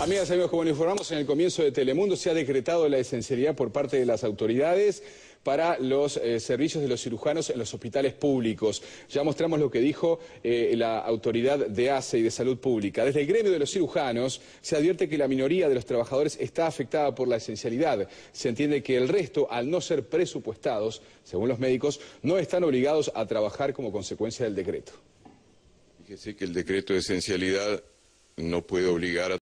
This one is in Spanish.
Amigas y amigos, como les informamos en el comienzo de Telemundo, se ha decretado la esencialidad por parte de las autoridades para los eh, servicios de los cirujanos en los hospitales públicos. Ya mostramos lo que dijo eh, la autoridad de ACE y de Salud Pública. Desde el gremio de los cirujanos se advierte que la minoría de los trabajadores está afectada por la esencialidad. Se entiende que el resto, al no ser presupuestados, según los médicos, no están obligados a trabajar como consecuencia del decreto. Fíjese que el decreto de esencialidad no puede obligar a